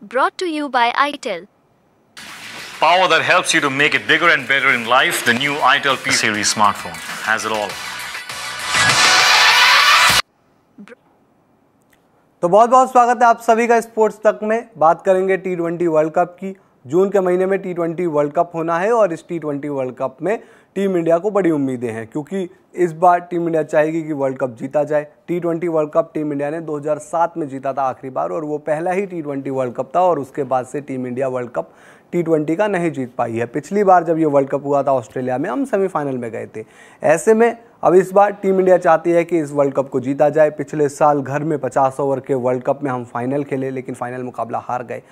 brought to you by ITEL. Power that helps you to make it bigger and better in life, the new ITEL P series smartphone has it all. तो बहुत बहुत स्वागत है आप सभी का sports तक में बात करेंगे टी ट्वेंटी वर्ल्ड कप की जून के महीने में टी ट्वेंटी वर्ल्ड कप होना है और इस टी ट्वेंटी वर्ल्ड कप में टीम इंडिया को बड़ी उम्मीदें हैं क्योंकि इस बार टीम इंडिया चाहेगी कि वर्ल्ड कप जीता जाए T twenty world cup team India ने 2007 में जीता था आखिरी बार और वो पहला ही टी ट्वेंटी वर्ल्ड कप था और उसके बाद से team India world cup T twenty का नहीं जीत पाई है पिछली बार जब ये वर्ल्ड कप हुआ था ऑस्ट्रेलिया में हम सेमीफाइनल में गए थे ऐसे में अब इस बार टीम इंडिया चाहती है कि इस वर्ल्ड कप को जीता जाए पिछले साल घर में पचास ओवर के वर्ल्ड कप में हम फाइनल खेले लेकिन फाइनल मुकाबला हार गए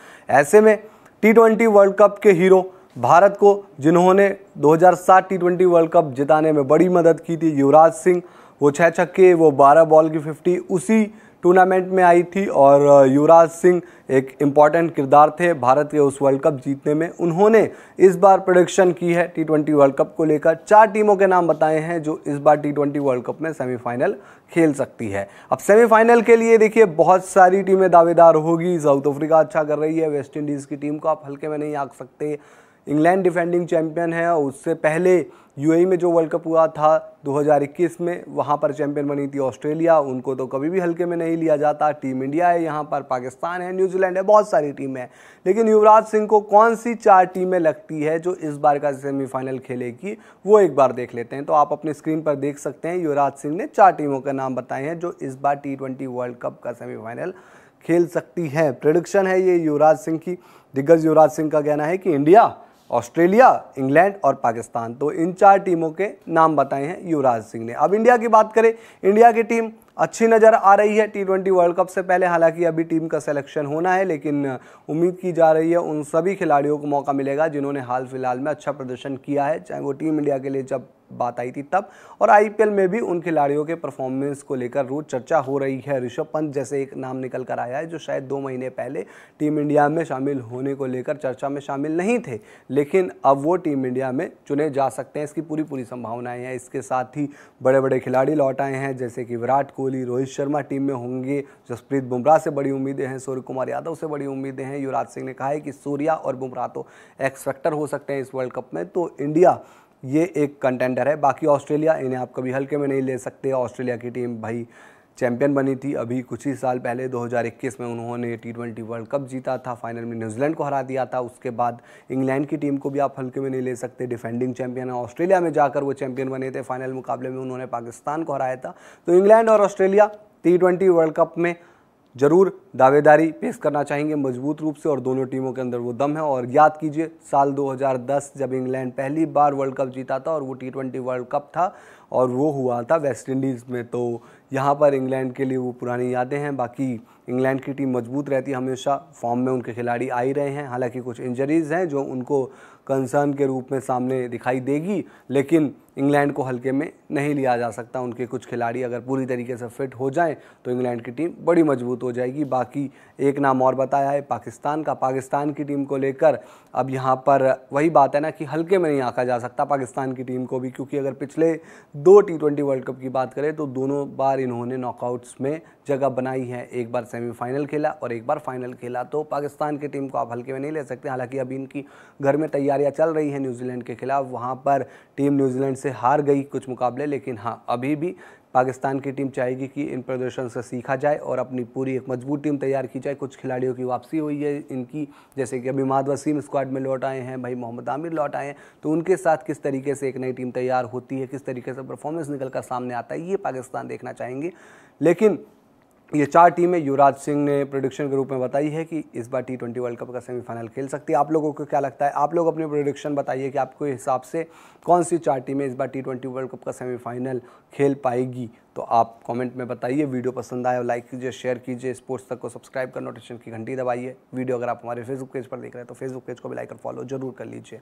ऐसे में टी ट्वेंटी वर्ल्ड कप के हीरो भारत को जिन्होंने 2007 टी ट्वेंटी वर्ल्ड कप जिताने में बड़ी मदद की थी युवराज सिंह वो छः छक्के वो बारह बॉल की फिफ्टी उसी टूर्नामेंट में आई थी और युवराज सिंह एक इम्पॉर्टेंट किरदार थे भारत के उस वर्ल्ड कप जीतने में उन्होंने इस बार प्रोडिक्शन की है टी ट्वेंटी वर्ल्ड कप को लेकर चार टीमों के नाम बताए हैं जो इस बार टी ट्वेंटी वर्ल्ड कप में सेमीफाइनल खेल सकती है अब सेमीफाइनल के लिए देखिए बहुत सारी टीमें दावेदार होगी साउथ अफ्रीका अच्छा कर रही है वेस्ट इंडीज़ की टीम को आप हल्के में नहीं आँख सकते इंग्लैंड डिफेंडिंग चैंपियन है और उससे पहले यूएई में जो वर्ल्ड कप हुआ था 2021 में वहाँ पर चैंपियन बनी थी ऑस्ट्रेलिया उनको तो कभी भी हल्के में नहीं लिया जाता टीम इंडिया है यहाँ पर पाकिस्तान है न्यूजीलैंड है बहुत सारी टीमें हैं लेकिन युवराज सिंह को कौन सी चार टीमें लगती है जो इस बार का सेमीफाइनल खेलेगी वो एक बार देख लेते हैं तो आप अपने स्क्रीन पर देख सकते हैं युवराज सिंह ने चार टीमों के नाम बताए हैं जो इस बार टी वर्ल्ड कप का सेमीफाइनल खेल सकती है प्रडिक्शन है ये युवराज सिंह की दिग्गज युवराज सिंह का कहना है कि इंडिया ऑस्ट्रेलिया इंग्लैंड और पाकिस्तान तो इन चार टीमों के नाम बताए हैं युवराज सिंह ने अब इंडिया की बात करें इंडिया की टीम अच्छी नज़र आ रही है टी ट्वेंटी वर्ल्ड कप से पहले हालांकि अभी टीम का सिलेक्शन होना है लेकिन उम्मीद की जा रही है उन सभी खिलाड़ियों को मौका मिलेगा जिन्होंने हाल फिलहाल में अच्छा प्रदर्शन किया है चाहे वो टीम इंडिया के लिए जब बात आई थी तब और आईपीएल में भी उन खिलाड़ियों के परफॉर्मेंस को लेकर रोज चर्चा हो रही है ऋषभ पंत जैसे एक नाम निकल कर आया है जो शायद दो महीने पहले टीम इंडिया में शामिल होने को लेकर चर्चा में शामिल नहीं थे लेकिन अब वो टीम इंडिया में चुने जा सकते हैं इसकी पूरी पूरी संभावनाएं हैं इसके साथ ही बड़े बड़े खिलाड़ी लौट आए हैं जैसे कि विराट कोहली रोहित शर्मा टीम में होंगे जसप्रीत बुमराह से बड़ी उम्मीदें हैं सूर्य कुमार यादव से बड़ी उम्मीदें हैं युवराज सिंह ने कहा है कि सूर्या और बुमराह तो एक्सपेक्टर हो सकते हैं इस वर्ल्ड कप में तो इंडिया ये एक कंटेंडर है बाकी ऑस्ट्रेलिया इन्हें आप कभी हल्के में नहीं ले सकते ऑस्ट्रेलिया की टीम भाई चैंपियन बनी थी अभी कुछ ही साल पहले 2021 में उन्होंने टी ट्वेंटी वर्ल्ड कप जीता था फाइनल में न्यूजीलैंड को हरा दिया था उसके बाद इंग्लैंड की टीम को भी आप हल्के में नहीं ले सकते डिफेंडिंग चैंपियन है ऑस्ट्रेलिया में जाकर वो चैंपियन बने थे फाइनल मुकाबले में उन्होंने पाकिस्तान को हराया था तो इंग्लैंड और ऑस्ट्रेलिया टी वर्ल्ड कप में ज़रूर दावेदारी पेश करना चाहेंगे मजबूत रूप से और दोनों टीमों के अंदर वो दम है और याद कीजिए साल 2010 जब इंग्लैंड पहली बार वर्ल्ड कप जीता था और वो टी ट्वेंटी वर्ल्ड कप था और वो हुआ था वेस्ट इंडीज़ में तो यहाँ पर इंग्लैंड के लिए वो पुरानी यादें हैं बाकी इंग्लैंड की टीम मजबूत रहती है हमेशा फॉर्म में उनके खिलाड़ी आ ही रहे हैं हालांकि कुछ इंजरीज़ हैं जो उनको कंसर्न के रूप में सामने दिखाई देगी लेकिन इंग्लैंड को हल्के में नहीं लिया जा सकता उनके कुछ खिलाड़ी अगर पूरी तरीके से फिट हो जाएं तो इंग्लैंड की टीम बड़ी मजबूत हो जाएगी बाकी एक नाम और बताया है पाकिस्तान का पाकिस्तान की टीम को लेकर अब यहाँ पर वही बात है ना कि हल्के में नहीं आंका जा सकता पाकिस्तान की टीम को भी क्योंकि अगर पिछले दो टी ट्वेंटी वर्ल्ड कप की बात करें तो दोनों बार इन्होंने नॉकआउट्स में जगह बनाई है एक बार सेमीफाइनल खेला और एक बार फाइनल खेला तो पाकिस्तान की टीम को आप हल्के में नहीं ले सकते हालांकि अभी इनकी घर में तैयारियां चल रही हैं न्यूजीलैंड के खिलाफ वहाँ पर टीम न्यूजीलैंड से हार गई कुछ मुकाबले लेकिन हाँ अभी भी पाकिस्तान की टीम चाहेगी कि इन प्रदर्शन से सीखा जाए और अपनी पूरी एक मजबूत टीम तैयार की जाए कुछ खिलाड़ियों की वापसी हुई है इनकी जैसे कि अभी महद वसीम स्क्वाड में लौट आए हैं भाई मोहम्मद आमिर लौट आए हैं तो उनके साथ किस तरीके से एक नई टीम तैयार होती है किस तरीके से परफॉर्मेंस निकल कर सामने आता है ये पाकिस्तान देखना चाहेंगे लेकिन ये चार टीमें युवराज सिंह ने प्रोडिक्शन के रूप में बताई है कि इस बार टी ट्वेंटी वर्ल्ड कप का सेमीफाइनल खेल सकती है आप लोगों को क्या लगता है आप लोग अपने प्रोडिक्शन बताइए कि आपके हिसाब से कौन सी चार टीमें इस बार टी ट्वेंटी वर्ल्ड कप का सेमीफाइनल खेल पाएगी तो आप कमेंट में बताइए वीडियो पसंद आए लाइक कीजिए शेयर कीजिए स्पोर्ट्स तक को सब्सक्राइब कर नोटिफिकेशन की घंटी दबाइए वीडियो अगर आप हमारे फेसबुक पेज पर देख रहे हैं तो फेसबुक पेज को भी लाइक और फॉलो जरूर कर लीजिए